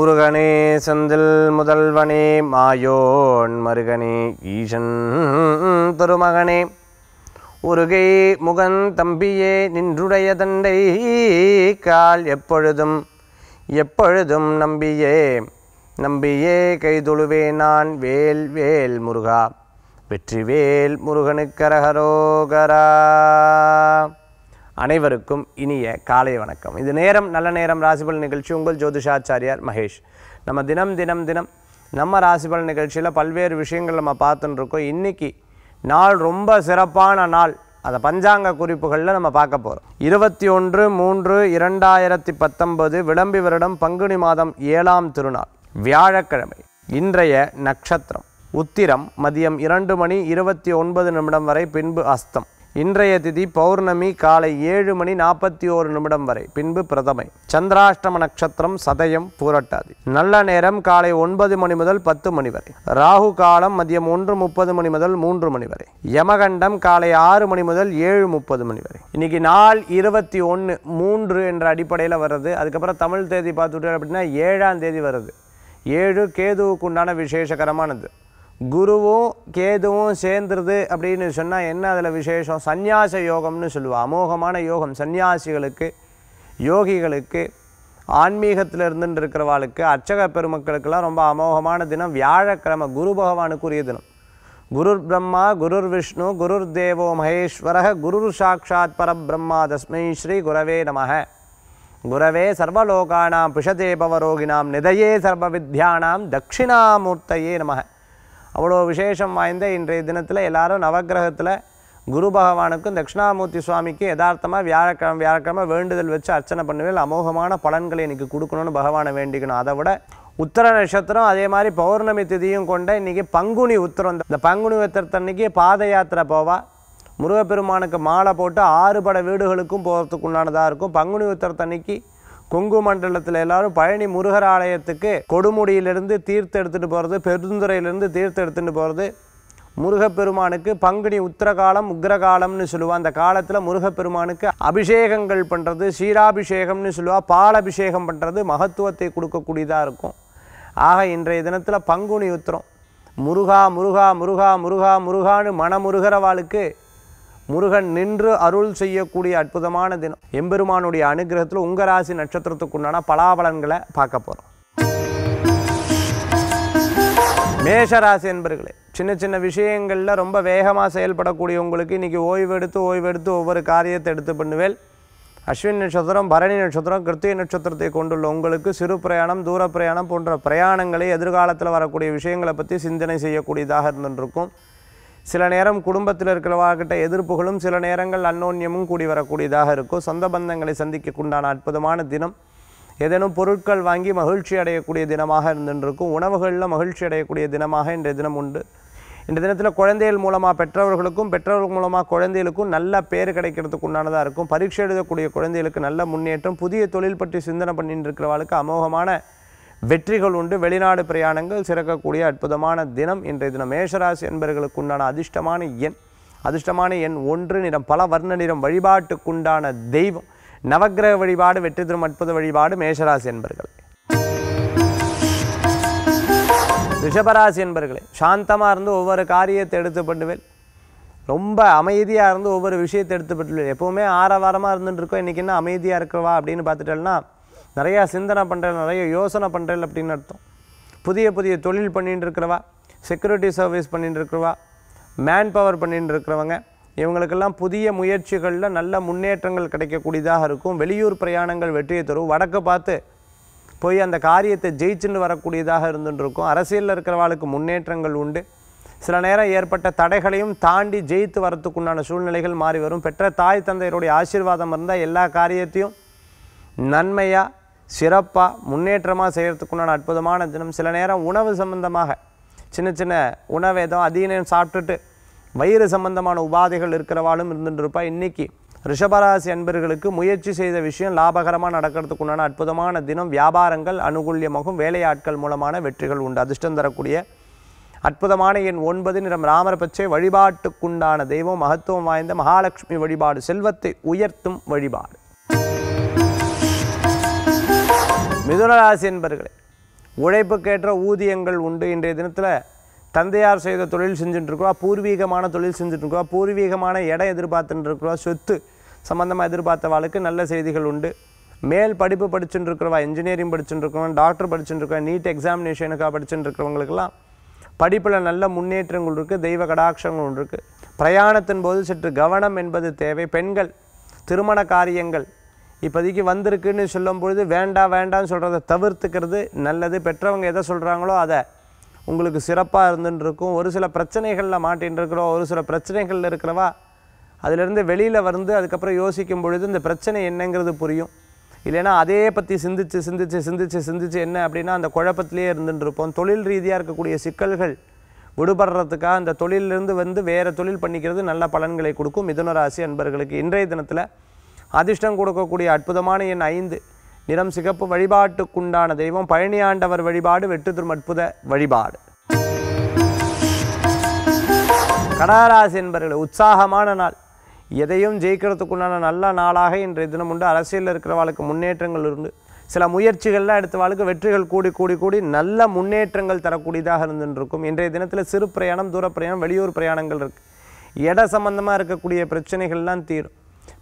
முருகனே செந்தில் முதல்வனே மாயோன் மருகனே ஈசன் திருமகனே உருகை முகன் தம்பியே நின்றுடைய தண்டை கால் எப்பொழுதும் எப்பொழுதும் நம்பியே நம்பியே கைதொழுவே நான் வேல் வேல் முருகா வெற்றிவேல் முருகனுக்கரகரோகரா அனைவருக்கும் இனிய காலை வணக்கம் இது நேரம் நல்ல நேரம் ராசிபல் நிகழ்ச்சி உங்கள் ஜோதிஷாச்சாரியார் மகேஷ் நம்ம தினம் தினம் தினம் நம்ம ராசிபல் நிகழ்ச்சியில் பல்வேறு விஷயங்கள் நம்ம பார்த்துன்னு இருக்கோம் இன்றைக்கி நாள் ரொம்ப சிறப்பான நாள் அதை பஞ்சாங்க குறிப்புகளில் நம்ம பார்க்க போகிறோம் இருபத்தி ஒன்று மூன்று இரண்டாயிரத்தி பத்தொன்பது விளம்பி வருடம் பங்குனி மாதம் ஏழாம் திருநாள் வியாழக்கிழமை இன்றைய நட்சத்திரம் உத்திரம் மதியம் இரண்டு மணி இருபத்தி ஒன்பது நிமிடம் வரை பின்பு அஸ்தம் இன்றைய திதி பௌர்ணமி காலை ஏழு மணி நாற்பத்தி ஓரு நிமிடம் வரை பின்பு பிரதமை சந்திராஷ்டம நட்சத்திரம் சதயம் பூரட்டாதி நல்ல நேரம் காலை ஒன்பது மணி முதல் பத்து மணி வரை ராகு காலம் மதியம் ஒன்று முப்பது மணி முதல் மூன்று மணி வரை யமகண்டம் காலை ஆறு மணி முதல் ஏழு முப்பது மணி வரை இன்னைக்கு நாள் இருபத்தி ஒன்று மூன்று என்ற அடிப்படையில் வருது அதுக்கப்புறம் தமிழ் தேதி பார்த்துட்டு அப்படின்னா ஏழாம் தேதி வருது ஏழு கேதுவுக்கு உண்டான விசேஷகரமானது குருவும் கேதுவும் சேர்ந்துருது அப்படின்னு சொன்னால் என்ன அதில் விசேஷம் சந்நியாச யோகம்னு சொல்லுவோம் அமோகமான யோகம் சந்நியாசிகளுக்கு யோகிகளுக்கு ஆன்மீகத்தில் இருந்துட்டு இருக்கிறவாளுக்கு அர்ச்சக பெருமக்களுக்கெல்லாம் ரொம்ப அமோகமான தினம் வியாழக்கிழமை குரு பகவானுக்குரிய தினம் குருர் பிரம்மா குருர் விஷ்ணு குருர் தேவோ மகேஸ்வர குருர் சாட்சாத் பரபிரம்மா தஸ்மை ஸ்ரீ குரவே நமக குரவே சர்வலோகானாம் பிஷதேபவரோகினாம் நிதையே சர்வவித்யானாம் தட்சிணாமூர்த்தையே நமக அவ்வளோ விசேஷம் வாய்ந்த இன்றைய தினத்தில் எல்லாரும் நவகிரகத்தில் குரு பகவானுக்கும் தட்சிணாமூர்த்தி சுவாமிக்கும் யதார்த்தமாக வியாழக்கிழமை வியாழக்கிழமை வேண்டுதல் வச்சு அர்ச்சனை பண்ணுவதில் அமோகமான பலன்களை இன்றைக்கி கொடுக்கணும்னு பகவானை வேண்டிக்கணும் அதை விட உத்தர நட்சத்திரம் அதே மாதிரி பௌர்ணமி திதியும் கொண்ட இன்றைக்கி பங்குனி உத்தரம் இந்த பங்குனி உத்தரத்தன்னைக்கு பாத யாத்திரை போவா முருகப்பெருமானுக்கு மாலை போட்டு ஆறுபட வீடுகளுக்கும் போகிறதுக்கு உண்டானதாக இருக்கும் பங்குனி உத்தரத்தன்னைக்கு கொங்கு மண்டலத்தில் எல்லாரும் பழனி முருகர் ஆலயத்துக்கு கொடுமுடியிலிருந்து தீர்த்து எடுத்துகிட்டு போகிறது பெருந்துறையிலிருந்து தீர்த்து எடுத்துகிட்டு போகிறது முருகப்பெருமானுக்கு பங்குனி உத்திரகாலம் உக்ரகாலம்னு சொல்லுவாள் அந்த காலத்தில் முருகப்பெருமானுக்கு அபிஷேகங்கள் பண்ணுறது சீராபிஷேகம்னு சொல்லுவாள் பால் அபிஷேகம் பண்ணுறது மகத்துவத்தை கொடுக்கக்கூடியதாக இருக்கும் ஆக இன்றைய தினத்தில் பங்குனி உத்திரம் முருகா முருகா முருகா முருகா முருகான்னு மனமுருகிறவாளுக்கு முருகன் நின்று அருள் செய்யக்கூடிய அற்புதமான தினம் எம்பெருமானுடைய அனுகிரகத்தில் உங்கள் ராசி நட்சத்திரத்துக்கு உண்டான பலாபலன்களை பார்க்க போகிறோம் மேஷராசி என்பர்களே சின்ன சின்ன விஷயங்களில் ரொம்ப வேகமாக செயல்படக்கூடிய உங்களுக்கு இன்றைக்கி ஓய்வெடுத்து ஓய்வெடுத்து ஒவ்வொரு காரியத்தை எடுத்து பண்ணுவேன் அஸ்வின் நட்சத்திரம் பரணி நட்சத்திரம் கிருத்திய நட்சத்திரத்தை கொண்டுள்ள உங்களுக்கு சிறு பிரயாணம் தூர பிரயாணம் போன்ற பிரயாணங்களை எதிர்காலத்தில் வரக்கூடிய விஷயங்களை பற்றி சிந்தனை செய்யக்கூடியதாக இருந்துருக்கும் சில நேரம் குடும்பத்தில் இருக்கிறவாகிட்ட எதிர்ப்புகளும் சில நேரங்கள் அன்னோன்யமும் கூடி வரக்கூடியதாக இருக்கும் சொந்த பந்தங்களை சந்திக்கக்குண்டான அற்புதமான தினம் ஏதேனும் பொருட்கள் வாங்கி மகிழ்ச்சி அடையக்கூடிய தினமாக இருந்துருக்கும் உணவுகளில் மகிழ்ச்சி அடையக்கூடிய தினமாக இன்றைய தினம் உண்டு இந்த தினத்தில் குழந்தைகள் மூலமாக பெற்றவர்களுக்கும் பெற்றவர்கள் மூலமாக குழந்தைகளுக்கும் நல்ல பேர் கிடைக்கிறதுக்கு உண்டானதாக இருக்கும் பரீட்சை எழுதக்கூடிய குழந்தைகளுக்கு நல்ல முன்னேற்றம் புதிய தொழில் பற்றி சிந்தனை பண்ணிட்டு இருக்கிறவர்களுக்கு அமோகமான வெற்றிகள் உண்டு வெளிநாடு பிரயாணங்கள் சிறக்கக்கூடிய அற்புதமான தினம் இன்றைய தினம் மேஷராசி என்பவர்களுக்கு உண்டான அதிர்ஷ்டமான எண் அதிர்ஷ்டமான எண் ஒன்று நிறம் பல வர்ண நிறம் வழிபாட்டுக்குண்டான தெய்வம் நவக்கிரக வழிபாடு வெற்றி தினம் அற்புத வழிபாடு மேஷராசி என்பர்களே ரிஷபராசி என்பர்களே சாந்தமாக இருந்து ஒவ்வொரு காரியத்தை எடுத்து பண்ணுவேன் ரொம்ப அமைதியாக இருந்து ஒவ்வொரு விஷயத்தை எடுத்து பண்ணுவேன் எப்போவுமே ஆரவாரமாக இருந்துட்டு இருக்கோம் இன்றைக்கி என்ன அமைதியாக இருக்கவா அப்படின்னு பார்த்துட்டோம்னா நிறையா சிந்தனை பண்ணுறேன் நிறைய யோசனை பண்ணுறது அப்படின்னு அர்த்தம் புதிய புதிய தொழில் பண்ணிகிட்டு இருக்கிறவா செக்யூரிட்டி சர்வீஸ் பண்ணிகிட்டு இருக்கிறவா மேன் பவர் பண்ணிகிட்டு இருக்கிறவங்க இவங்களுக்கெல்லாம் புதிய முயற்சிகளில் நல்ல முன்னேற்றங்கள் கிடைக்கக்கூடியதாக இருக்கும் வெளியூர் பிரயாணங்கள் வெற்றியை தரும் வடக்கு பார்த்து போய் அந்த காரியத்தை ஜெயிச்சுன்னு வரக்கூடியதாக இருந்துட்டு இருக்கும் அரசியலில் இருக்கிறவாளுக்கு முன்னேற்றங்கள் உண்டு சில நேரம் ஏற்பட்ட தடைகளையும் தாண்டி ஜெயித்து வரத்துக்குண்டான சூழ்நிலைகள் மாறி வரும் பெற்ற தாய் தந்தையருடைய ஆசீர்வாதம் இருந்தால் எல்லா காரியத்தையும் நன்மையாக சிறப்பாக முன்னேற்றமாக செய்கிறதுக்குண்டான அற்புதமான தினம் சில நேரம் உணவு சம்பந்தமாக சின்ன சின்ன உணவு ஏதோ அதிக நேரம் சாப்பிட்டுட்டு வயிறு சம்பந்தமான உபாதைகள் இருக்கிறவாலும் இருந்துட்டு இருப்பா இன்றைக்கி ரிஷபராசி அன்பர்களுக்கு முயற்சி செய்த விஷயம் லாபகரமாக நடக்கிறதுக்குண்டான அற்புதமான தினம் வியாபாரங்கள் அனுகூல்யமாகும் வேலையாட்கள் மூலமான வெற்றிகள் உண்டு அதிர்ஷ்டம் தரக்கூடிய அற்புதமான என் ஒன்பது நிறம் ராமர் பச்சை வழிபாட்டுக்குண்டான தெய்வம் மகத்துவம் வாய்ந்த மகாலட்சுமி வழிபாடு செல்வத்தை உயர்த்தும் வழிபாடு மிதுனராசி என்பர்களே உழைப்புக்கேற்ற ஊதியங்கள் உண்டு இன்றைய தினத்தில் தந்தையார் செய்த தொழில் செஞ்சுட்டுருக்குறோம் பூர்வீகமான தொழில் செஞ்சுட்ருக்குறோம் பூர்வீகமான இடம் எதிர்பார்த்துட்டுருக்குறோம் சொத்து சம்மந்தமாக எதிர்பார்த்தவாளுக்கு நல்ல செய்திகள் உண்டு மேல் படிப்பு படிச்சுட்டுருக்கிறவா இன்ஜினியரிங் படிச்சுட்டுருக்கிறவன் டாக்டர் படிச்சுட்டுருக்கிறவன் நீட் எக்ஸாமினேஷனுக்காக படிச்சுட்டுருக்கிறவங்களுக்கெல்லாம் படிப்பில் நல்ல முன்னேற்றங்கள் இருக்குது தெய்வ கடாட்சங்கள் இருக்குது பிரயாணத்தின் போது சற்று கவனம் என்பது தேவை பெண்கள் திருமண காரியங்கள் இப்போதைக்கு வந்திருக்குன்னு சொல்லும் பொழுது வேண்டாம் வேண்டாம்னு சொல்கிறத தவிர்த்துக்கிறது நல்லது பெற்றவங்க எதை சொல்கிறாங்களோ அதை உங்களுக்கு சிறப்பாக இருக்கும் ஒரு சில பிரச்சனைகளில் மாட்டின்னு இருக்கிறோம் ஒரு சில பிரச்சனைகளில் இருக்கிறவா அதிலிருந்து வெளியில் வந்து அதுக்கப்புறம் யோசிக்கும் பொழுது இந்த பிரச்சனை என்னங்கிறது புரியும் இல்லைனா அதே பற்றி சிந்திச்சு சிந்திச்சு சிந்திச்சு சிந்திச்சு என்ன அப்படின்னா அந்த குழப்பத்திலே இருந்துட்டுருப்போம் தொழில் ரீதியாக இருக்கக்கூடிய சிக்கல்கள் விடுபடுறதுக்காக அந்த தொழிலிருந்து வந்து வேறு தொழில் பண்ணிக்கிறது நல்ல பலன்களை கொடுக்கும் மிதுன ராசி அன்பர்களுக்கு இன்றைய தினத்தில் அதிர்ஷ்டம் கொடுக்கக்கூடிய அற்புதமான என் ஐந்து நிறம் சிகப்பு வழிபாட்டுக்குண்டான தெய்வம் பழனியாண்டவர் வழிபாடு வெற்றி தரும் அற்புத வழிபாடு கடகராசி என்பர்கள் உற்சாகமான நாள் எதையும் ஜெயிக்கிறதுக்குண்டான நல்ல நாளாக இன்றைய தினம் உண்டு அரசியலில் இருக்கிறவாளுக்கு முன்னேற்றங்கள் உண்டு சில முயற்சிகள்லாம் எடுத்த வாழ்க்கை வெற்றிகள் கூடி கூடி கூடி நல்ல முன்னேற்றங்கள் தரக்கூடியதாக இருந்துருக்கும் இன்றைய தினத்தில் சிறு பிரயாணம் தூர பிரயாணம் வெளியூர் பிரயாணங்கள் இருக்குது இட சம்பந்தமாக இருக்கக்கூடிய பிரச்சனைகள்லாம் தீரும்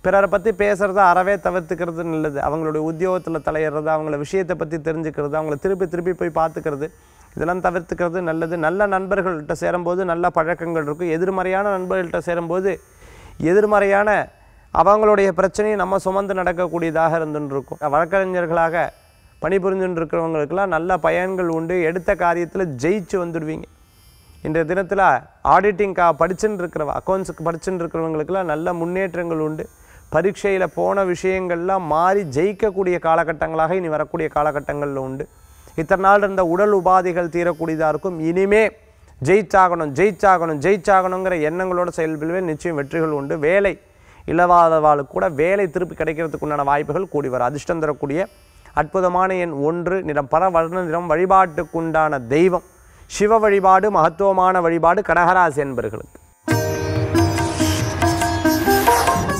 பிறரை பற்றி பேசுகிறத அறவே தவிர்த்துக்கிறது நல்லது அவங்களுடைய உத்தியோகத்தில் தலையிடுறது அவங்கள விஷயத்தை பற்றி தெரிஞ்சுக்கிறது அவங்கள திருப்பி திருப்பி போய் பார்த்துக்கிறது இதெல்லாம் தவிர்த்துக்கிறது நல்லது நல்ல நண்பர்கள்கிட்ட சேரும்போது நல்ல பழக்கங்கள் இருக்கும் எதிர்மறையான நண்பர்கள்கிட்ட சேரும்போது எதிர்மறையான அவங்களுடைய பிரச்சனையை நம்ம சுமந்து நடக்கக்கூடியதாக இருந்துருக்கும் வழக்கறிஞர்களாக பணிபுரிஞ்சுட்டு இருக்கிறவங்களுக்கெல்லாம் நல்ல பயன்கள் உண்டு எடுத்த காரியத்தில் ஜெயிச்சு வந்துடுவீங்க இன்றைய தினத்தில் ஆடிட்டிங்க்கா படிச்சுன்னு இருக்கிறவ அக்கௌண்ட்ஸுக்கு படிச்சுட்டு இருக்கிறவங்களுக்கெல்லாம் நல்ல முன்னேற்றங்கள் உண்டு பரீட்சையில் போன விஷயங்கள்லாம் மாறி ஜெயிக்கக்கூடிய காலகட்டங்களாக இனி வரக்கூடிய காலகட்டங்களில் உண்டு இத்தனை நாள் இருந்த உடல் உபாதைகள் தீரக்கூடியதாக இருக்கும் இனிமே ஜெயிச்சாகணும் ஜெயிச்சாகணும் ஜெயிச்சாகணுங்கிற எண்ணங்களோட செயல்படுவே நிச்சயம் வெற்றிகள் உண்டு வேலை இல்லாதவாளுக்கு கூட வேலை திருப்பி கிடைக்கிறதுக்கு உண்டான வாய்ப்புகள் கூடி வர அதிர்ஷ்டம் தரக்கூடிய அற்புதமான எண் ஒன்று நிறம் பர வர்ண நிறம் வழிபாட்டுக்குண்டான தெய்வம் சிவ வழிபாடு மகத்துவமான வழிபாடு கடகராசி என்பர்களுக்கு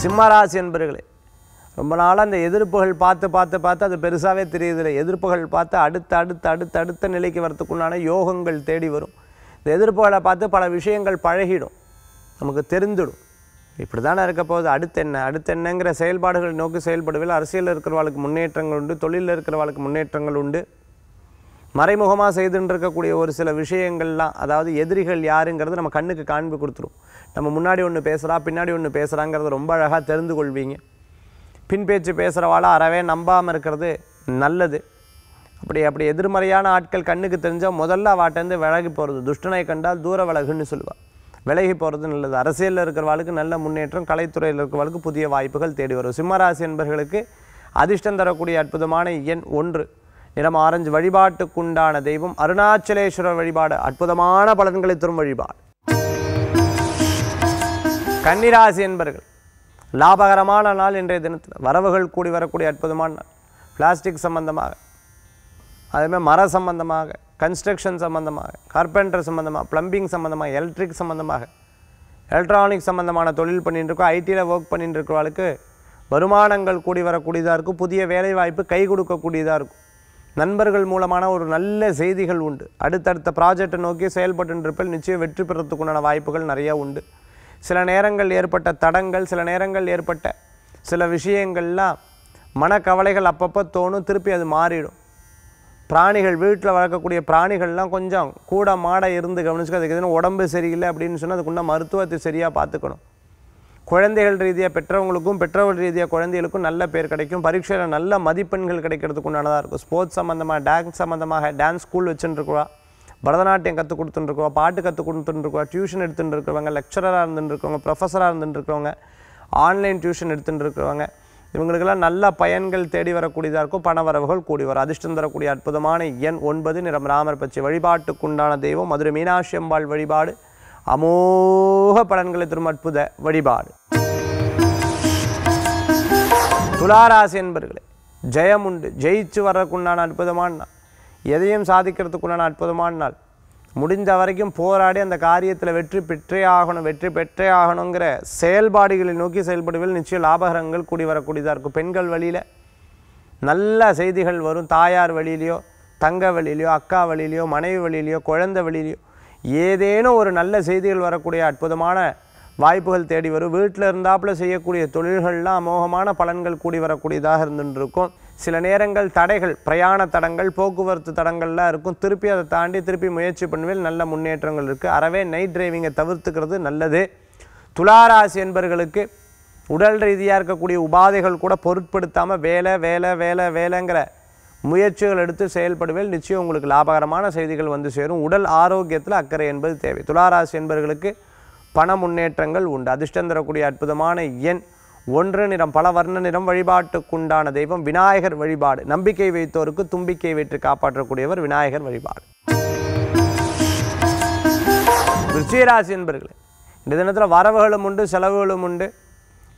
சிம்மராசி என்பர்களே ரொம்ப நாளாக அந்த எதிர்ப்புகள் பார்த்து பார்த்து பார்த்து அது பெருசாகவே தெரியுதில்லை எதிர்ப்புகள் பார்த்து அடுத்த அடுத்த அடுத்த அடுத்த நிலைக்கு வரத்துக்குண்டான யோகங்கள் தேடி வரும் இந்த எதிர்ப்புகளை பார்த்து பல விஷயங்கள் பழகிடும் நமக்கு தெரிந்துடும் இப்படி தானே இருக்க போகுது அடுத்து என்ன அடுத்து என்னங்கிற செயல்பாடுகள் நோக்கி செயல்படுவதில் அரசியலில் இருக்கிறவளுக்கு முன்னேற்றங்கள் உண்டு தொழிலில் இருக்கிறவளுக்கு முன்னேற்றங்கள் உண்டு மறைமுகமாக செய்துன்னு இருக்கக்கூடிய ஒரு சில விஷயங்கள்லாம் அதாவது எதிரிகள் யாருங்கிறது நம்ம கண்ணுக்கு காண்பி கொடுத்துரும் நம்ம முன்னாடி ஒன்று பேசுகிறா பின்னாடி ஒன்று பேசுகிறாங்கிறது ரொம்ப அழகாக தெரிந்து கொள்வீங்க பின் பேச்சு பேசுகிறவாளாக அறவே நம்பாமல் இருக்கிறது நல்லது அப்படி அப்படி எதிர்மறையான ஆட்கள் கண்ணுக்கு தெரிஞ்சால் முதல்ல அவாட்டேருந்து விலகி போகிறது துஷ்டனை கண்டால் தூர விலகுன்னு சொல்லுவாள் விலகி போகிறது நல்லது அரசியலில் இருக்கிறவாளுக்கு நல்ல முன்னேற்றம் கலைத்துறையில் இருக்கிறவாளுக்கு புதிய வாய்ப்புகள் தேடி வரும் சிம்மராசி என்பர்களுக்கு அதிர்ஷ்டம் தரக்கூடிய அற்புதமான எண் ஒன்று நிறம் ஆரஞ்சு வழிபாட்டுக்குண்டான தெய்வம் அருணாச்சலேஸ்வரர் வழிபாடு அற்புதமான பலன்களை தரும் வழிபாடு கன்னிராசி என்பர்கள் லாபகரமான நாள் இன்றைய தினத்தில் வரவுகள் கூடி வரக்கூடிய அற்புதமான நாள் பிளாஸ்டிக் சம்பந்தமாக அதேமாதிரி மர சம்பந்தமாக கன்ஸ்ட்ரக்ஷன் சம்பந்தமாக கார்பெண்டர் சம்பந்தமாக ப்ளம்பிங் சம்பந்தமாக எலக்ட்ரிக் சம்பந்தமாக எலக்ட்ரானிக் சம்பந்தமான தொழில் பண்ணிட்டு இருக்கோம் ஐடியில் ஒர்க் பண்ணிட்டு இருக்கிறவளுக்கு வருமானங்கள் கூடி வரக்கூடியதாக இருக்கும் புதிய வேலைவாய்ப்பு கை கொடுக்கக்கூடியதாக இருக்கும் நண்பர்கள் மூலமான ஒரு நல்ல செய்திகள் உண்டு அடுத்தடுத்த ப்ராஜெக்டை நோக்கி செயல்பட்டுருப்பில் நிச்சயம் வெற்றி பெறத்துக்குண்டான வாய்ப்புகள் நிறையா உண்டு சில நேரங்கள் ஏற்பட்ட தடங்கள் சில நேரங்கள் ஏற்பட்ட சில விஷயங்கள்லாம் மனக்கவலைகள் அப்பப்போ தோணும் திருப்பி அது மாறிடும் பிராணிகள் வீட்டில் வளர்க்கக்கூடிய பிராணிகள்லாம் கொஞ்சம் கூட மாட இருந்து கவனிச்சுக்கோ அதுக்கு எதுனா உடம்பு சரியில்லை அப்படின்னு சொன்னால் அதுக்குண்டா மருத்துவத்தை சரியாக பார்த்துக்கணும் குழந்தைகள் ரீதியாக பெற்றவங்களுக்கும் பெற்றவர்கள் ரீதியாக குழந்தைகளுக்கும் நல்ல பேர் கிடைக்கும் பரீட்சையில் நல்ல மதிப்பெண்கள் கிடைக்கிறதுக்கு உண்டானதாக இருக்கும் ஸ்போர்ட்ஸ் சம்மந்தமாக டான்ஸ் சம்மந்தமாக டான்ஸ் ஸ்கூல் வச்சுருக்குவா பரதநாட்டியம் கற்றுக் கொடுத்துட்டுருக்குவா பாட்டு கற்றுக் கொடுத்துட்டுருக்குவா டியூஷன் எடுத்துகிட்டு இருக்கிறவங்க லெக்சராக இருந்துட்டுருக்கவங்க ப்ரொஃபஸராக இருந்துருக்கவங்க ஆன்லைன் டியூஷன் எடுத்துகிட்டு இருக்கிறவங்க இவங்களுக்கெல்லாம் நல்ல பயன்கள் தேடி வரக்கூடியதாக இருக்கும் பணவரவுகள் கூடி வரும் அதிர்ஷ்டம் தரக்கூடிய அற்புதமான எண் ஒன்பது நிறம் ராமர் பச்சை வழிபாட்டுக்குண்டான தெய்வம் மதுரை மீனாட்சி அம்பாள் வழிபாடு அமோக பலன்களை தரும் அற்புத வழிபாடு துளாராசி என்பர்களே ஜெயம் உண்டு ஜெயிச்சு வர்றதுக்குண்டான அற்புதமான நாள் எதையும் சாதிக்கிறதுக்குண்டான அற்புதமான நாள் முடிந்த வரைக்கும் போராடி அந்த காரியத்தில் வெற்றி பெற்றே ஆகணும் வெற்றி பெற்றே ஆகணுங்கிற செயல்பாடுகளை நோக்கி செயல்படுவதில் நிச்சயம் லாபகரங்கள் கூடி வரக்கூடியதாக இருக்கும் பெண்கள் வழியில் நல்ல செய்திகள் வரும் தாயார் வழியிலையோ தங்க வழியிலையோ அக்கா வழியிலையோ மனைவி வழியிலையோ குழந்தை வழியிலையோ ஏதேனும் ஒரு நல்ல செய்திகள் வரக்கூடிய அற்புதமான வாய்ப்புகள் தேடி வரும் வீட்டில் இருந்தாப்பில் செய்யக்கூடிய தொழில்கள்லாம் அமோகமான பலன்கள் கூடி வரக்கூடியதாக இருந்துருக்கும் சில நேரங்கள் தடைகள் பிரயாண தடங்கள் போக்குவரத்து தடங்கள்லாம் இருக்கும் திருப்பி அதை தாண்டி திருப்பி முயற்சி பண்ணுவதில் நல்ல முன்னேற்றங்கள் இருக்குது அறவே நைட் டிரைவிங்கை தவிர்த்துக்கிறது நல்லது துளாராசி என்பர்களுக்கு உடல் ரீதியாக இருக்கக்கூடிய உபாதைகள் கூட பொருட்படுத்தாமல் வேலை வேலை வேலை வேலைங்கிற முயற்சிகள் எடுத்து செயல்படுவேல் நிச்சயம் உங்களுக்கு லாபகரமான செய்திகள் வந்து சேரும் உடல் ஆரோக்கியத்தில் அக்கறை என்பது தேவை துளாராசி என்பவர்களுக்கு பண முன்னேற்றங்கள் உண்டு அதிர்ஷ்டம் தரக்கூடிய அற்புதமான எண் ஒன்று நிறம் பல வர்ண நிறம் வழிபாட்டுக்குண்டான தெய்வம் விநாயகர் வழிபாடு நம்பிக்கை வைத்தோருக்கு தும்பிக்கை வைத்து காப்பாற்றக்கூடியவர் விநாயகர் வழிபாடு ருச்சிராசி என்பர்களே இந்த தினத்தில் வரவுகளும் உண்டு செலவுகளும் உண்டு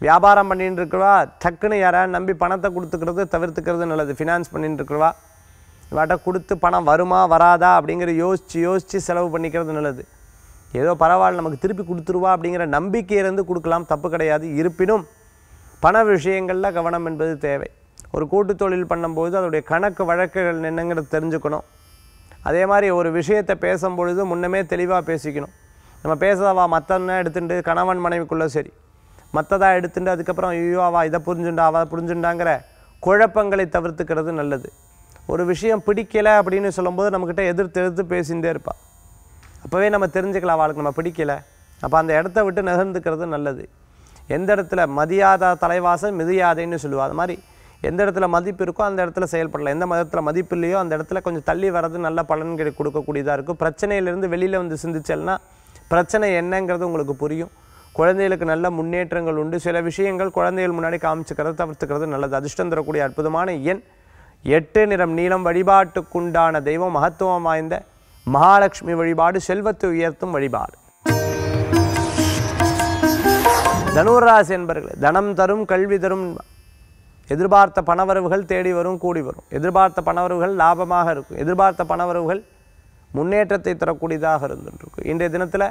வியாபாரம் பண்ணிட்டு இருக்கிறவா டக்குன்னு யாராவது நம்பி பணத்தை கொடுத்துக்கிறது தவிர்த்துக்கிறது நல்லது ஃபினான்ஸ் பண்ணிட்டு இருக்கிறவா இவாட்ட கொடுத்து பணம் வருமா வராதா அப்படிங்கிற யோசித்து யோசித்து செலவு பண்ணிக்கிறது நல்லது ஏதோ பரவாயில்ல நமக்கு திருப்பி கொடுத்துருவா அப்படிங்கிற நம்பிக்கையிலேருந்து கொடுக்கலாம் தப்பு கிடையாது இருப்பினும் பண விஷயங்களில் கவனம் என்பது தேவை ஒரு கூட்டு தொழில் பண்ணும்போது அதோடைய கணக்கு வழக்குகள் என்னங்கிறது தெரிஞ்சுக்கணும் அதே மாதிரி ஒரு விஷயத்தை பேசும்பொழுது முன்னமே தெளிவாக பேசிக்கணும் நம்ம பேசுகிறவா மற்றன்னா எடுத்துகிட்டு கணவன் மனைவிக்குள்ளே சரி மற்றதாக எடுத்துட்டு அதுக்கப்புறம் ஐயோ அவள் இதை புரிஞ்சுண்டா அவள் புரிஞ்சுண்டாங்கிற குழப்பங்களை தவிர்த்துக்கிறது நல்லது ஒரு விஷயம் பிடிக்கலை அப்படின்னு சொல்லும்போது நம்மக்கிட்ட எதிர்த்து எதிர்த்து பேசிகிட்டே இருப்பாள் அப்போவே நம்ம தெரிஞ்சுக்கலாம் அவளுக்கு நம்ம பிடிக்கலை அப்போ அந்த இடத்த விட்டு நகர்ந்துக்கிறது நல்லது எந்த இடத்துல மதியாத தலைவாசம் மிதியாதைன்னு சொல்லுவாள் அது மாதிரி எந்த இடத்துல மதிப்பு இருக்கோ அந்த இடத்துல செயல்படலாம் எந்த மதத்தில் மதிப்பு இல்லையோ அந்த இடத்துல கொஞ்சம் தள்ளி வர்றது நல்ல பலன்கள் கொடுக்கக்கூடியதாக இருக்கும் பிரச்சனையிலேருந்து வெளியில் வந்து சிந்திச்சல்னா பிரச்சனை என்னங்கிறது உங்களுக்கு புரியும் குழந்தைகளுக்கு நல்ல முன்னேற்றங்கள் உண்டு சில விஷயங்கள் குழந்தைகள் முன்னாடி காமிச்சுக்கிறது தவிர்த்துக்கிறது நல்லது அதிர்ஷ்டம் தரக்கூடிய அற்புதமான எண் எட்டு நிறம் நீளம் வழிபாட்டுக்குண்டான தெய்வம் மகத்துவம் வாய்ந்த மகாலட்சுமி வழிபாடு செல்வத்தை உயர்த்தும் வழிபாடு தனுராசி என்பர்கள் தனம் தரும் கல்வி தரும் எதிர்பார்த்த பணவரவுகள் தேடி வரும் கூடி வரும் எதிர்பார்த்த பணவரவுகள் லாபமாக இருக்கும் எதிர்பார்த்த பணவரவுகள் முன்னேற்றத்தை தரக்கூடியதாக இருந்துருக்கும் இன்றைய தினத்தில்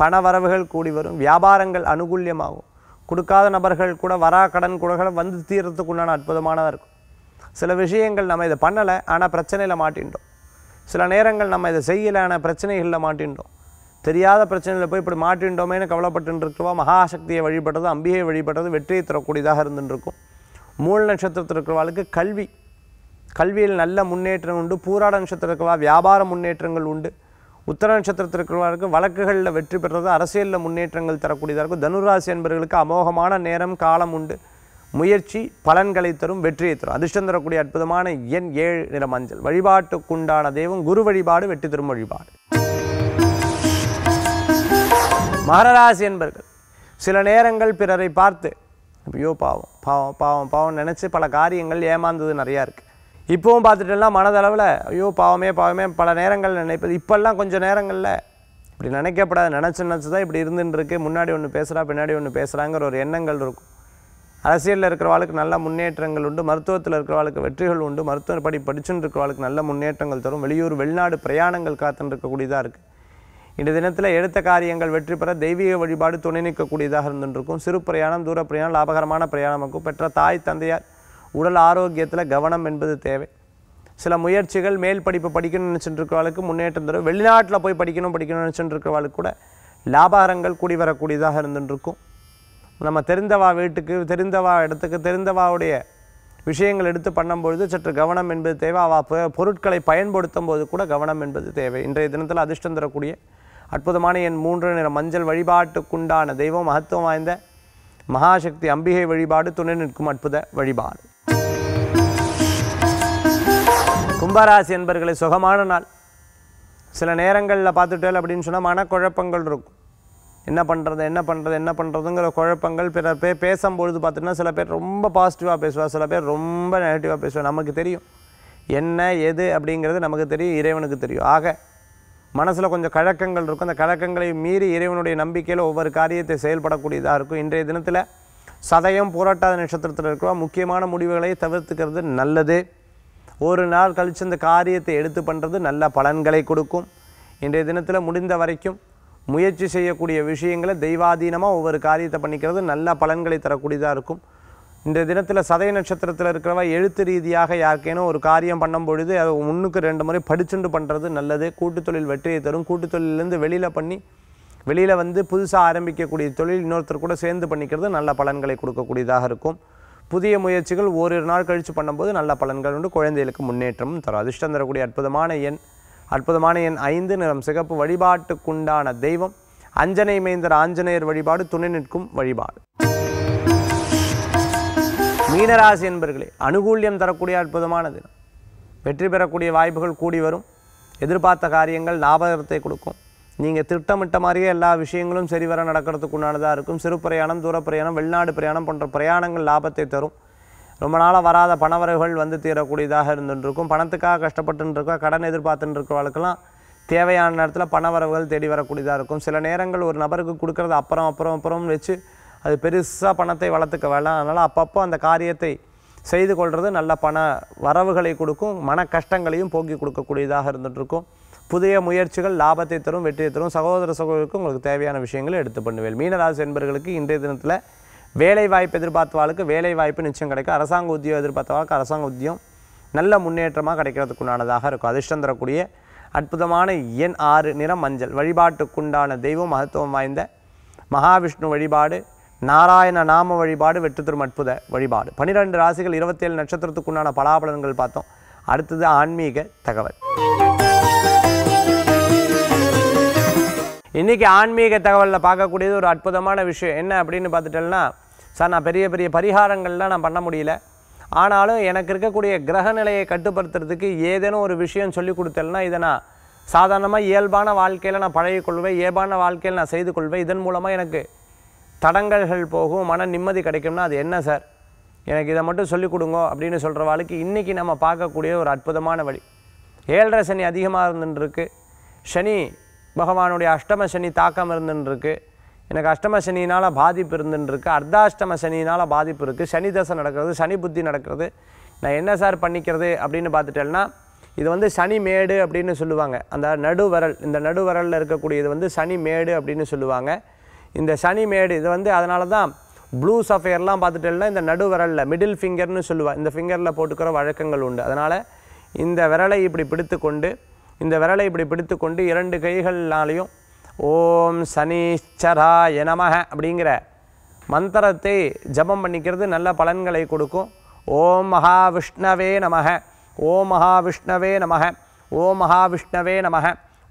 பண வரவுகள் கூடி வரும் வியாபாரங்கள் அனுகூல்யமாகும் கொடுக்காத நபர்கள் கூட வரா கடன் கூடகளை வந்து தீர்றதுக்குண்டான அற்புதமானதாக இருக்கும் சில விஷயங்கள் நம்ம இதை பண்ணலை ஆனால் பிரச்சனையில் மாட்டின்றோம் சில நேரங்கள் நம்ம இதை செய்யலை ஆனால் பிரச்சனைகளில் மாட்டின்றோம் தெரியாத பிரச்சனையில் போய் இப்படி மாட்டின்றோமேனு கவலைப்பட்டுருக்கிறோம் மகாசக்தியை வழிபடுறது அம்பிகை வழிபடுறது வெற்றியை தரக்கூடியதாக இருந்துருக்கும் மூல நட்சத்திரத்தில் இருக்கிறவாளுக்கு கல்வி கல்வியில் நல்ல முன்னேற்றம் உண்டு பூராட நட்சத்திரத்துக்குவா வியாபார முன்னேற்றங்கள் உண்டு உத்தர நட்சத்திரத்திற்குள்ளாக வழக்குகளில் வெற்றி பெறுறது அரசியலில் முன்னேற்றங்கள் தரக்கூடியதாக இருக்கும் தனுராசி என்பவர்களுக்கு அமோகமான நேரம் காலம் உண்டு முயற்சி பலன்களை தரும் வெற்றியை தரும் அதிர்ஷ்டம் தரக்கூடிய அற்புதமான எண் ஏழு நிற மஞ்சள் வழிபாட்டுக்குண்டான தெய்வம் குரு வழிபாடு வெற்றி தரும் வழிபாடு மகராசி என்பர்கள் சில நேரங்கள் பிறரை பார்த்து ஐயோ பாவம் பாவம் பாவம் பாவம் நினச்சி பல காரியங்கள் ஏமாந்தது நிறையா இருக்குது இப்போவும் பார்த்துட்டோம்னா மனதளவில் ஐயோ பாவமே பாவமே பல நேரங்கள் நினைப்பது இப்போல்லாம் கொஞ்சம் நேரங்களில் இப்படி நினைக்கப்படாது நினச்சி நினச்சி தான் இப்படி இருந்துருக்கு முன்னாடி ஒன்று பேசுகிறா பின்னாடி ஒன்று பேசுகிறாங்கிற ஒரு எண்ணங்கள் இருக்கும் அரசியலில் இருக்கிறவாளுக்கு நல்ல முன்னேற்றங்கள் உண்டு மருத்துவத்தில் இருக்கிறவாளுக்கு வெற்றிகள் உண்டு மருத்துவ படி படிச்சுன்னு இருக்கிறவாளுக்கு நல்ல முன்னேற்றங்கள் தரும் வெளியூர் வெளிநாடு பிரயாணங்கள் காத்துன்னு இருக்கக்கூடியதாக இருக்குது இந்த தினத்தில் எடுத்த காரியங்கள் வெற்றி பெற தெய்வீக வழிபாடு துணை நிற்கக்கூடியதாக இருந்துருக்கும் சிறு பிரயாணம் தூர பிரயாணம் லாபகரமான பிரயாணமாக்கும் பெற்ற தாய் தந்தையார் உடல் ஆரோக்கியத்தில் கவனம் என்பது தேவை சில முயற்சிகள் மேல் படிப்பு படிக்கணும்னு நினச்சிட்டு இருக்கிறவளுக்கு முன்னேற்றம் தரும் வெளிநாட்டில் போய் படிக்கணும் படிக்கணும்னு நினச்சிட்டு இருக்கிறவளுக்கு கூட லாபாரங்கள் கூடி வரக்கூடியதாக இருந்துருக்கும் நம்ம தெரிந்தவா வீட்டுக்கு தெரிந்தவா இடத்துக்கு தெரிந்தவாவுடைய விஷயங்கள் எடுத்து பண்ணும்பொழுது சற்று கவனம் என்பது தேவை அவ பொருட்களை பயன்படுத்தும் போது கூட கவனம் என்பது தேவை இன்றைய தினத்தில் அதிர்ஷ்டம் தரக்கூடிய அற்புதமான என் மூன்று நிற மஞ்சள் வழிபாட்டுக்குண்டான தெய்வம் மகத்துவம் வாய்ந்த மகாசக்தி அம்பிகை வழிபாடு துணை நிற்கும் அற்புத வழிபாடு கும்பராசி என்பர்களை சுகமான நாள் சில நேரங்களில் பார்த்துட்டேல் அப்படின்னு சொன்னால் மனக்குழப்பங்கள் இருக்கும் என்ன பண்ணுறது என்ன பண்ணுறது என்ன பண்ணுறதுங்கிற குழப்பங்கள் பிற பே பேசும்பொழுது பார்த்துட்டோன்னா சில பேர் ரொம்ப பாசிட்டிவாக பேசுவாள் சில பேர் ரொம்ப நெகட்டிவாக பேசுவாள் நமக்கு தெரியும் என்ன எது அப்படிங்கிறது நமக்கு தெரியும் இறைவனுக்கு தெரியும் ஆக மனசில் கொஞ்சம் கழக்கங்கள் இருக்கும் அந்த கழக்கங்களை மீறி இறைவனுடைய நம்பிக்கையில் ஒவ்வொரு காரியத்தை செயல்படக்கூடியதாக இருக்கும் இன்றைய தினத்தில் சதயம் போராட்டாத நட்சத்திரத்தில் இருக்கிற முக்கியமான முடிவுகளை தவிர்த்துக்கிறது நல்லது ஒரு நாள் கழித்து இந்த காரியத்தை எடுத்து பண்ணுறது நல்ல பலன்களை கொடுக்கும் இன்றைய தினத்தில் முடிந்த வரைக்கும் முயற்சி செய்யக்கூடிய விஷயங்களை தெய்வாதீனமாக ஒவ்வொரு காரியத்தை பண்ணிக்கிறது நல்ல பலன்களை தரக்கூடியதாக இருக்கும் இந்த தினத்தில் சதய நட்சத்திரத்தில் இருக்கிறவ எழுத்து ரீதியாக யாருக்கேனும் ஒரு காரியம் பண்ணும் பொழுது அது முன்னுக்கு ரெண்டு முறை படிச்சுண்டு பண்ணுறது நல்லது கூட்டுத்தொழில் வெற்றியை தரும் தொழிலிருந்து வெளியில் பண்ணி வெளியில் வந்து புதுசாக ஆரம்பிக்கக்கூடிய தொழில் இன்னொருத்தர் கூட சேர்ந்து பண்ணிக்கிறது நல்ல பலன்களை கொடுக்கக்கூடியதாக இருக்கும் புதிய முயற்சிகள் ஓரிரு நாள் கழித்து பண்ணும்போது நல்ல பலன்கள் உண்டு குழந்தைகளுக்கு முன்னேற்றமும் தரும் அதிர்ஷ்டம் தரக்கூடிய அற்புதமான எண் அற்புதமான எண் ஐந்து நிறம் சிகப்பு வழிபாட்டுக்குண்டான தெய்வம் அஞ்சனை மைந்தர் ஆஞ்சநேயர் வழிபாடு துணை நிற்கும் வழிபாடு மீனராசி என்பர்களே அனுகூல்யம் தரக்கூடிய அற்புதமான தினம் வெற்றி பெறக்கூடிய வாய்ப்புகள் கூடி வரும் எதிர்பார்த்த காரியங்கள் லாபகத்தை கொடுக்கும் நீங்கள் திட்டமிட்ட மாதிரியே எல்லா விஷயங்களும் சரிவர நடக்கிறதுக்கு உண்டானதாக இருக்கும் சிறு பிரயாணம் தூர பிரயாணம் வெளிநாடு பிரயாணம் போன்ற பிரயாணங்கள் லாபத்தை தரும் ரொம்ப நாளாக வராத பணவரவுகள் வந்து தீரக்கூடியதாக இருந்துட்டுருக்கும் பணத்துக்காக கஷ்டப்பட்டுருக்கா கடன் எதிர்பார்த்துட்டு இருக்கிறவளுக்கெல்லாம் தேவையான நேரத்தில் பணவரவுகள் தேடி வரக்கூடியதாக இருக்கும் சில நேரங்கள் ஒரு நபருக்கு கொடுக்குறது அப்புறம் அப்புறம் அப்புறம் வச்சு அது பெருசாக பணத்தை வளர்த்துக்க வேண்டாம் அதனால் அப்பப்போ அந்த காரியத்தை செய்து கொள்வது நல்ல பண வரவுகளை கொடுக்கும் மன கஷ்டங்களையும் போக்கி கொடுக்கக்கூடியதாக இருந்துகிட்ருக்கும் புதிய முயற்சிகள் லாபத்தை தரும் வெற்றியை தரும் சகோதர சகோதரருக்கு உங்களுக்கு தேவையான விஷயங்களை எடுத்து பண்ணுவேன் மீனராசி என்பர்களுக்கு இன்றைய தினத்தில் வேலை வாய்ப்பு எதிர்பார்த்தவாளுக்கு வேலை வாய்ப்பு நிச்சயம் கிடைக்கும் அரசாங்க உத்தியோகம் எதிர்பார்த்தவாளுக்கு அரசாங்க உத்தியம் நல்ல முன்னேற்றமாக கிடைக்கிறதுக்குண்டானதாக இருக்கும் அதிர்ஷ்டம் தரக்கூடிய அற்புதமான எண் ஆறு நிறம் மஞ்சள் வழிபாட்டுக்குண்டான தெய்வம் மகத்துவம் வாய்ந்த மகாவிஷ்ணு வழிபாடு நாராயண நாம வழிபாடு வெற்றி தரும் அற்புத வழிபாடு பன்னிரெண்டு ராசிகள் இருபத்தேழு நட்சத்திரத்துக்குண்டான பலாபலன்கள் பார்த்தோம் அடுத்தது ஆன்மீக தகவல் இன்றைக்கி ஆன்மீக தகவலில் பார்க்கக்கூடியது ஒரு அற்புதமான விஷயம் என்ன அப்படின்னு பார்த்துட்டோம்னா சார் நான் பெரிய பெரிய பரிகாரங்கள்லாம் நான் பண்ண முடியல ஆனாலும் எனக்கு இருக்கக்கூடிய கிரக நிலையை கட்டுப்படுத்துறதுக்கு ஏதேனும் ஒரு விஷயம் சொல்லி கொடுத்தேன்னா இதை நான் சாதாரணமாக இயல்பான வாழ்க்கையில் நான் பழகிக்கொள்வேன் இயல்பான வாழ்க்கையில் நான் செய்து கொள்வேன் இதன் மூலமாக எனக்கு தடங்கல்கள் போகும் மன நிம்மதி கிடைக்கும்னா அது என்ன சார் எனக்கு இதை மட்டும் சொல்லிக் கொடுங்க அப்படின்னு சொல்கிற வாழ்க்கை இன்றைக்கி நம்ம பார்க்கக்கூடிய ஒரு அற்புதமான வழி ஏழரை சனி அதிகமாக இருந்துருக்கு சனி பகவானுடைய அஷ்டம சனி தாக்கம் இருந்துருக்கு எனக்கு அஷ்டம சனினால் பாதிப்பு இருந்துருக்கு அர்த்தாஷ்டம சனினால் பாதிப்பு இருக்குது சனி தசை நடக்கிறது சனி புத்தி நடக்கிறது நான் என்ன சார் பண்ணிக்கிறது அப்படின்னு பார்த்துட்டேன்னா இது வந்து சனி மேடு அப்படின்னு சொல்லுவாங்க அந்த நடுவரல் இந்த நடுவரலில் இருக்கக்கூடிய இது வந்து சனி மேடு அப்படின்னு சொல்லுவாங்க இந்த சனி மேடு இது வந்து அதனால தான் ப்ளூ சஃபையர்லாம் பார்த்துட்டேன்னா இந்த நடுவரலில் மிடில் ஃபிங்கர்னு சொல்லுவாள் இந்த ஃபிங்கரில் போட்டுக்கிற வழக்கங்கள் உண்டு அதனால் இந்த விரலை இப்படி பிடித்து கொண்டு இந்த விரலை இப்படி பிடித்து கொண்டு இரண்டு கைகள்னாலையும் ஓம் சனீச்சராய எனமக அப்படிங்கிற மந்திரத்தை ஜபம் பண்ணிக்கிறது நல்ல பலன்களை கொடுக்கும் ஓம் மகாவிஷ்ணவே நமக ஓம் மகாவிஷ்ணவே நமக ஓம் மகாவிஷ்ணவே நமக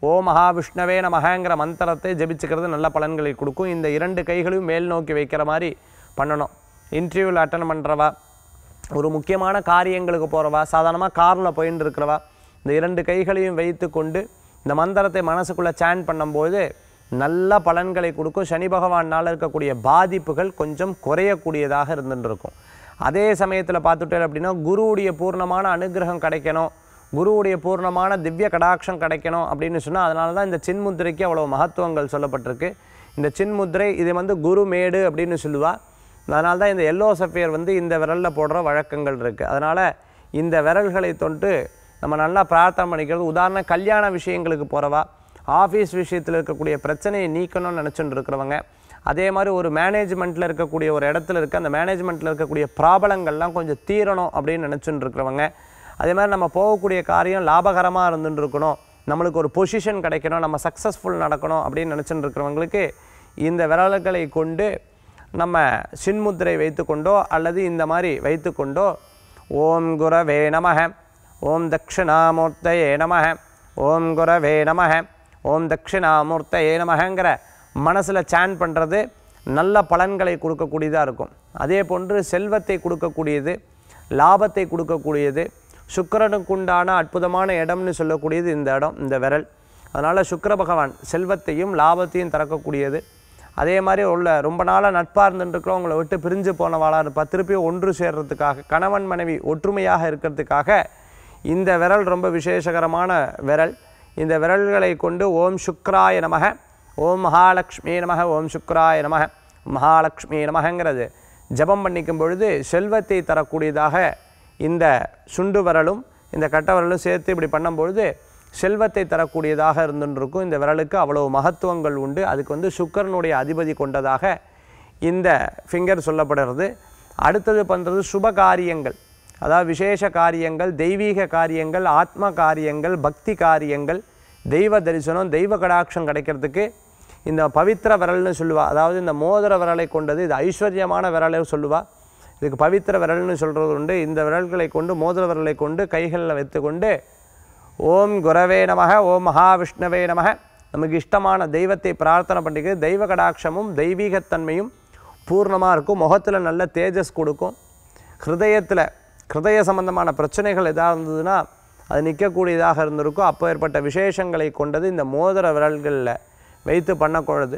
ஓம் மகாவிஷ்ணவே நமகங்கிற மந்திரத்தை ஜபிச்சுக்கிறது நல்ல பலன்களை கொடுக்கும் இந்த இரண்டு கைகளையும் மேல் நோக்கி வைக்கிற மாதிரி பண்ணணும் இன்டர்வியூவில் அட்டன் பண்ணுறவா ஒரு முக்கியமான காரியங்களுக்கு போகிறவா சாதாரணமாக காரில் போயின்னு இருக்கிறவா இந்த இரண்டு கைகளையும் வைத்து கொண்டு இந்த மந்திரத்தை மனசுக்குள்ளே சேன் பண்ணும்போது நல்ல பலன்களை கொடுக்கும் சனி பகவானால் இருக்கக்கூடிய பாதிப்புகள் கொஞ்சம் குறையக்கூடியதாக இருந்துருக்கும் அதே சமயத்தில் பார்த்துட்டேன் அப்படின்னா குருவுடைய பூர்ணமான அனுகிரகம் கிடைக்கணும் குருவுடைய பூர்ணமான திவ்ய கடாட்சம் கிடைக்கணும் அப்படின்னு சொன்னால் அதனால தான் இந்த சின்முத்திரைக்கு அவ்வளோ மகத்துவங்கள் சொல்லப்பட்டிருக்கு இந்த சின்முத்திரை இது வந்து குருமேடு அப்படின்னு சொல்லுவாள் அதனால தான் இந்த எல்லோ சஃபியர் வந்து இந்த விரலில் போடுற வழக்கங்கள் இருக்குது அதனால் இந்த விரல்களை தொன்று நம்ம நல்லா பிரார்த்தனை பண்ணிக்கிறது உதாரணம் கல்யாண விஷயங்களுக்கு போகிறவா ஆஃபீஸ் விஷயத்தில் இருக்கக்கூடிய பிரச்சனையை நீக்கணும்னு நினச்சிட்டு இருக்கிறவங்க அதே மாதிரி ஒரு மேனேஜ்மெண்ட்டில் இருக்கக்கூடிய ஒரு இடத்துல இருக்க அந்த மேனேஜ்மெண்ட்டில் இருக்கக்கூடிய ப்ராப்ளங்கள்லாம் கொஞ்சம் தீரணும் அப்படின்னு நினச்சிட்டு இருக்கிறவங்க அதே மாதிரி நம்ம போகக்கூடிய காரியம் லாபகரமாக இருந்துட்டு இருக்கணும் நம்மளுக்கு ஒரு பொசிஷன் கிடைக்கணும் நம்ம சக்ஸஸ்ஃபுல் நடக்கணும் அப்படின்னு நினச்சிட்டு இருக்கிறவங்களுக்கு இந்த விரல்களை கொண்டு நம்ம சின்முத்திரை வைத்துக்கொண்டோ அல்லது இந்த மாதிரி வைத்துக்கொண்டோ ஓம் குரவே நமக ஓம் தட்சிணாமூர்த்தையே நம ஓம் குரவே நம ஓம் தட்சிணாமூர்த்தையே நமங்கிற மனசில் சேன் பண்ணுறது நல்ல பலன்களை கொடுக்கக்கூடியதாக இருக்கும் அதே போன்று செல்வத்தை கொடுக்கக்கூடியது லாபத்தை கொடுக்கக்கூடியது சுக்கரனுக்குண்டான அற்புதமான இடம்னு சொல்லக்கூடியது இந்த இடம் இந்த விரல் அதனால் சுக்கர பகவான் செல்வத்தையும் லாபத்தையும் திறக்கக்கூடியது அதே மாதிரி உள்ள ரொம்ப நாளாக நட்பாக இருந்துருக்கிறோம் அவங்கள விட்டு பிரிஞ்சு போனவாளாக இருப்பா திருப்பியும் ஒன்று சேர்கிறதுக்காக கணவன் மனைவி ஒற்றுமையாக இருக்கிறதுக்காக இந்த விரல் ரொம்ப விசேஷகரமான விரல் இந்த விரல்களை கொண்டு ஓம் சுக்ராய நமக ஓம் மகாலட்சுமி நமக ஓம் சுக்ராய நமக மகாலட்சுமி நமகங்கிறது ஜபம் பண்ணிக்கும் பொழுது செல்வத்தை தரக்கூடியதாக இந்த சுண்டு விரலும் இந்த கட்ட விரலும் சேர்த்து இப்படி பண்ணும்பொழுது செல்வத்தை தரக்கூடியதாக இருந்துருக்கும் இந்த விரலுக்கு அவ்வளவு மகத்துவங்கள் உண்டு அதுக்கு வந்து சுக்கரனுடைய அதிபதி கொண்டதாக இந்த ஃபிங்கர் சொல்லப்படுறது அடுத்தது பண்ணுறது சுப காரியங்கள் அதாவது விசேஷ காரியங்கள் தெய்வீக காரியங்கள் ஆத்ம காரியங்கள் பக்தி காரியங்கள் தெய்வ தரிசனம் தெய்வ கடாட்சம் கிடைக்கிறதுக்கு இந்த பவித்திர விரல்னு சொல்லுவாள் அதாவது இந்த மோதிர விரலை கொண்டது இது ஐஸ்வர்யமான விரலை சொல்லுவாள் இதுக்கு பவித்திர விரல்னு சொல்கிறது உண்டு இந்த விரல்களை கொண்டு மோதிர விரலை கொண்டு கைகளில் வைத்துக்கொண்டு ஓம் குரவே நமக ஓம் மகாவிஷ்ணவே நமக நமக்கு இஷ்டமான தெய்வத்தை பிரார்த்தனை பண்ணிக்கிறது தெய்வ கடாட்சமும் தெய்வீகத்தன்மையும் பூர்ணமாக இருக்கும் முகத்தில் நல்ல தேஜஸ் கொடுக்கும் ஹிருதயத்தில் கிருதய சம்பந்தமான பிரச்சனைகள் எதாக இருந்ததுன்னா அது நிற்கக்கூடியதாக இருந்திருக்கும் அப்போ ஏற்பட்ட விசேஷங்களை கொண்டது இந்த மோதிர விரல்களில் வைத்து பண்ணக்கூடாது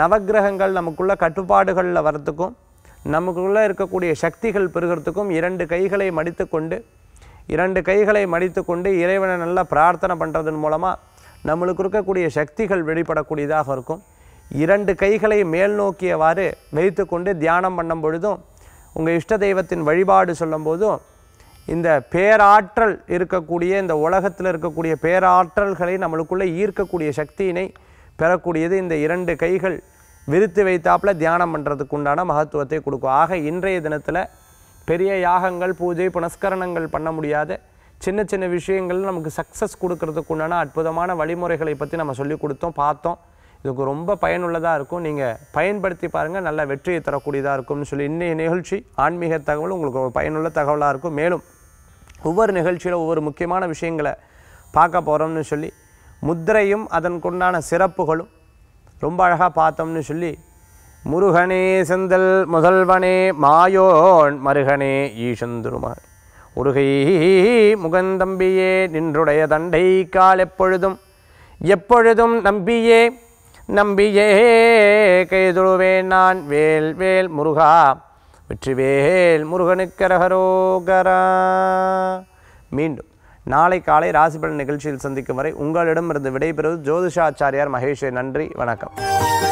நவகிரகங்கள் நமக்குள்ள கட்டுப்பாடுகளில் வரத்துக்கும் நமக்குள்ளே இருக்கக்கூடிய சக்திகள் பெறுகிறதுக்கும் இரண்டு கைகளை மடித்து கொண்டு இரண்டு கைகளை மடித்து கொண்டு இறைவனை நல்லா பிரார்த்தனை பண்ணுறதன் மூலமாக நம்மளுக்கு இருக்கக்கூடிய சக்திகள் வெளிப்படக்கூடியதாக இருக்கும் இரண்டு கைகளை மேல் நோக்கியவாறு வைத்து கொண்டு தியானம் பண்ணும் பொழுதும் உங்கள் இஷ்ட தெய்வத்தின் வழிபாடு சொல்லும்போதும் இந்த பேராற்றல் இருக்கக்கூடிய இந்த உலகத்தில் இருக்கக்கூடிய பேராற்றல்களை நம்மளுக்குள்ளே ஈர்க்கக்கூடிய சக்தியினை பெறக்கூடியது இந்த இரண்டு கைகள் விரித்து வைத்தாப்பில் தியானம் பண்ணுறதுக்கு உண்டான மகத்துவத்தை கொடுக்கும் ஆக இன்றைய தினத்தில் பெரிய யாகங்கள் பூஜை புனஸ்கரணங்கள் பண்ண முடியாத சின்ன சின்ன விஷயங்கள் நமக்கு சக்ஸஸ் கொடுக்கறதுக்கு உண்டான அற்புதமான வழிமுறைகளை பற்றி நம்ம சொல்லி கொடுத்தோம் பார்த்தோம் இதுக்கு ரொம்ப பயனுள்ளதாக இருக்கும் நீங்கள் பயன்படுத்தி பாருங்கள் நல்ல வெற்றியை தரக்கூடியதாக இருக்கும்னு சொல்லி இன்றைய நிகழ்ச்சி ஆன்மீக தகவல் உங்களுக்கு ஒரு பயனுள்ள தகவலாக இருக்கும் மேலும் ஒவ்வொரு நிகழ்ச்சியில் ஒவ்வொரு முக்கியமான விஷயங்களை பார்க்க போகிறோம்னு சொல்லி முத்திரையும் அதன்குண்டான சிறப்புகளும் ரொம்ப அழகாக பார்த்தோம்னு சொல்லி முருகனே செந்தல் முதல்வனே மாயோன் மருகனே ஈசந்துருமான் உருகை முகந்தம்பியே நின்றுடைய தண்டை கால் எப்பொழுதும் எப்பொழுதும் நம்பியே நம்பியே கைதொழுவேன் நான் வேல் வேல் முருகா வெற்றிவேல் முருகனுக்கரகரோகரா மீண்டும் நாளை காலை ராசிபலன் நிகழ்ச்சியில் சந்திக்கும் வரை உங்களிடமிருந்து விடைபெறுவது ஜோதிஷாச்சாரியார் மகேஷை நன்றி வணக்கம்